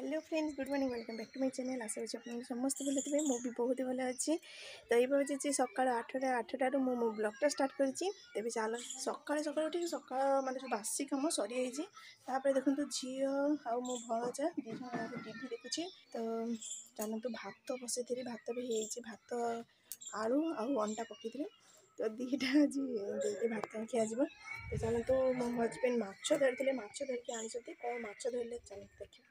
hello friends good morning welcome back to my channel আশা করছি আপনারা সমস্ত ভালো থাকবে মু বি বহুত ভালো আছে তো এইভাবে যে সকাল আঠটা আঠটার মু মো ব্লগটা স্টার্ট করেছি তেমনি চাল সকালে সকালে উঠি সকাল মানে বাসি কাম সরিযাইছি তাপরে দেখুন ঝিও আও মো ভজা দুজন টিভি দেখুছি তো জানতু ভাত বসাইলি ভাত বি হয়েছে ভাত আলু আউ অন্ডা পকাইলে তো দুইটা আজ ଦେଇକି ଭାତ ଖିଆଯିବ ତ ଚାଲନ୍ତୁ ମୋ ହଜବେଣ୍ଡ ମାଛ ଧରିଥିଲେ ମାଛ ଧରିକି ଆଣିଛନ୍ତି କ'ଣ ମାଛ ଧରିଲେ ଚାଲନ୍ତୁ ଦେଖିବା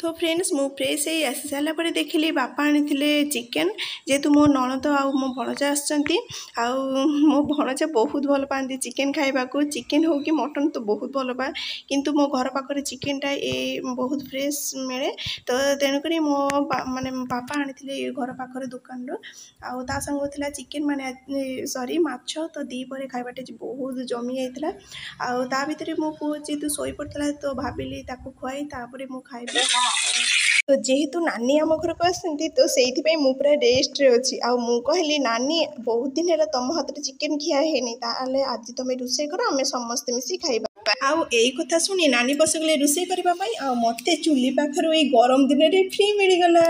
তো ଫ୍ରେଣ୍ଡସ୍ ମୁଁ ଫ୍ରେଶ୍ ହେଇ ଆସିସାରିଲା ପରେ ଦେଖିଲି ବାପା ଆଣିଥିଲେ ଚିକେନ୍ ଯେହେତୁ ମୋ ନଣଦ ଆଉ ମୋ ଭଣଜା ଆସିଛନ୍ତି ଆଉ ମୋ ଭଣଜା ବହୁତ ଭଲ ପାଆନ୍ତି ଚିକେନ୍ ଖାଇବାକୁ ଚିକେନ୍ ହେଉ କି ମଟନ୍ ତ ବହୁତ ଭଲ ପାଏ କିନ୍ତୁ ମୋ ଘର ପାଖରେ ଚିକେନ୍ଟା ଏ ବହୁତ ଫ୍ରେଶ୍ ମିଳେ ତ ତେଣୁକରି ମୋ ମାନେ ବାପା ଆଣିଥିଲେ ଏ ଘର ପାଖରେ ଦୋକାନରୁ ଆଉ ତା ସାଙ୍ଗକୁ ଥିଲା ଚିକେନ୍ ମାନେ ସରି ମାଛ ତ ଦ୍ୱିପହରେ ଖାଇବାଟା ବହୁତ ଜମି ଯାଇଥିଲା ଆଉ ତା ଭିତରେ ମୋ ପୁଅ ଯେହେତୁ ଶୋଇପଡ଼ିଥିଲା ତ ଭାବିଲି ତାକୁ ଖୁଆଇ ତାପରେ ମୁଁ ଖାଇବି তো ଯେହେତୁ ନାନୀ ଆମ ଘରକୁ ଆସିଛନ୍ତି ତ ସେଇଥିପାଇଁ ମୁଁ ପୁରା ରେଷ୍ଟରେ ଅଛି ଆଉ ମୁଁ କହିଲି ନାନୀ ବହୁତ ଦିନ ହେଲା ତୁମ ହାତରେ ଚିକେନ୍ ଖିଆ ହେଇନି ତାହେଲେ ଆଜି ତୁମେ ରୋଷେଇ କର ଆମେ ସମସ୍ତେ ମିଶି ଖାଇବା ଆଉ ଏଇ କଥା ଶୁଣି ନାନୀ ବସିଗଲେ ରୋଷେଇ କରିବା ପାଇଁ ଆଉ ମୋତେ ଚୁଲି ପାଖରୁ ଏଇ ଗରମ ଦିନରେ ଫ୍ରି ମିଳିଗଲା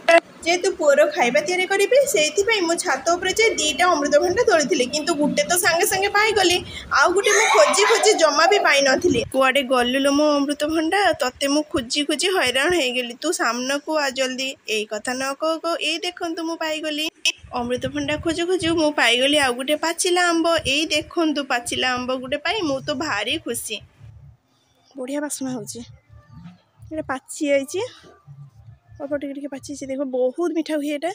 যেহেতু ପୁଅର ଖାଇବା ତିଆରି କରିବି ସେଇଥିପାଇଁ ମୁଁ ଛାତ ଉପରେ ଯାଇ ଦୁଇଟା ଅମୃତଭଣ୍ଡା ତୋଳିଥିଲି କିନ୍ତୁ ଗୋଟେ ତ ସାଙ୍ଗେ ସାଙ୍ଗେ ପାଇଗଲି ଆଉ ଗୋଟେ ମୁଁ ଖୋଜି ଖୋଜି ଜମା ବି ପାଇନଥିଲି କୁଆଡ଼େ ଗଲୁଲୋ ମୋ ଅମୃତଭଣ୍ଡା ତତେ ମୁଁ ଖୋଜି ଖୋଜି ହଇରାଣ ହେଇଗଲି ତୁ ସାମ୍ନାକୁ ଆ ଜଲ୍ଦି ଏଇ କଥା ନ କହୁ କହୁ ଏଇ ଦେଖନ୍ତୁ ମୁଁ ପାଇଗଲି ଅମୃତଭଣ୍ଡା ଖୋଜୁ ଖୋଜୁ ମୁଁ ପାଇଗଲି ଆଉ ଗୋଟେ ପାଚିଲା ଆମ୍ବ ଏଇ ଦେଖନ୍ତୁ ପାଚିଲା ଆମ୍ବ ଗୋଟେ ପାଇ ମୁଁ ତ ଭାରି ଖୁସି ବଢ଼ିଆ ବାସ୍ନା ହେଉଛି ଏଇଟା ପାଚି ଯାଇଛି ଅଳ୍ପ ଟିକେ ଟିକେ ପାଚିଛି ଦେଖ ବହୁତ ମିଠା ହୁଏ ଏଇଟା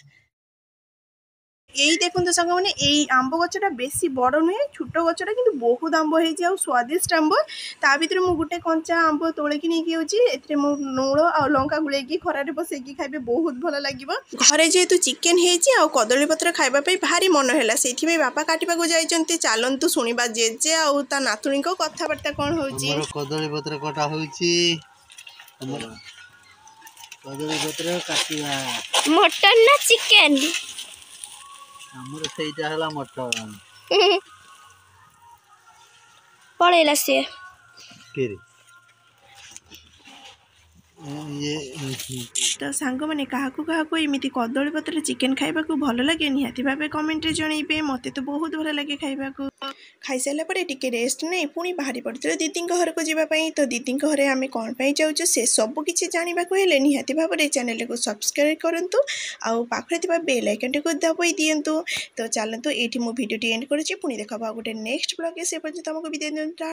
ଏଇ ଦେଖନ୍ତୁ ସାଙ୍ଗମାନେ ଏଇ ଆମ୍ବ ଗଛଟା ବେଶୀ ବଡ଼ ନୁହେଁ ଛୋଟ ଗଛଟା କିନ୍ତୁ ବହୁତ ଆମ୍ବ ହେଇଛି ଆଉ ସ୍ୱାଦିଷ୍ଟ ଆମ୍ବ ତା ଭିତରେ ମୁଁ ଗୋଟେ କଞ୍ଚା ଆମ୍ବ ତୋଳିକି ନେଇକି ହେଉଛି ଏଥିରେ ମୁଁ ନୋଳ ଆଉ ଲଙ୍କା ଗୁଳେଇକି ଖରାରେ ବସେଇକି ଖାଇବେ ବହୁତ ଭଲ ଲାଗିବ ଘରେ ଯେହେତୁ ଚିକେନ୍ ହେଇଛି ଆଉ କଦଳୀ ପତ୍ର ଖାଇବା ପାଇଁ ଭାରି ମନ ହେଲା ସେଇଥିପାଇଁ ବାପା କାଟିବାକୁ ଯାଇଛନ୍ତି ଚାଲନ୍ତୁ ଶୁଣିବା ଜେଜେ ଆଉ ତା ନାତୁଣୀଙ୍କ କଥାବାର୍ତ୍ତା କ'ଣ ହେଉଛି କଦଳୀ ପତ୍ର କଟା ହେଉଛି গজরের ভিতরে কাটিয়া মটন না চিকেন আমার সেইটা হলো মটন পড়াইলা সে কে রে ତ ସାଙ୍ଗମାନେ କାହାକୁ କାହାକୁ ଏମିତି କଦଳୀ ପତ୍ର ଚିକେନ୍ ଖାଇବାକୁ ଭଲ ଲାଗେ ନିହାତି ଭାବେ କମେଣ୍ଟରେ ଜଣେଇବେ ମୋତେ ତ ବହୁତ ଭଲ ଲାଗେ ଖାଇବାକୁ ଖାଇସାରିଲା ପରେ ଟିକେ ରେଷ୍ଟ ନେଇ ପୁଣି ବାହାରି ପଡ଼ିଥିଲେ ଦିଦିଙ୍କ ଘରକୁ ଯିବା ପାଇଁ ତ ଦିଦିଙ୍କ ଘରେ ଆମେ କ'ଣ ପାଇଁ ଯାଉଛୁ ସେ ସବୁ କିଛି ଜାଣିବାକୁ ହେଲେ ନିହାତି ଭାବରେ ଚ୍ୟାନେଲ୍ଟିକୁ ସବସ୍କ୍ରାଇବ୍ କରନ୍ତୁ ଆଉ ପାଖରେ ଥିବା ବେଲ୍ ଆଇକନ୍ଟିକୁ ଦବାଇ ଦିଅନ୍ତୁ ତ ଚାଲନ୍ତୁ ଏଇଠି ମୁଁ ଭିଡ଼ିଓଟି ଏଣ୍ଡ କରୁଛି ପୁଣି ଦେଖାବ ଆଉ ଗୋଟେ ନେକ୍ସଟ ବ୍ଲଗ୍ରେ ସେ ପର୍ଯ୍ୟନ୍ତ ଆମକୁ ବିଦାୟ ଦିଅନ୍ତୁ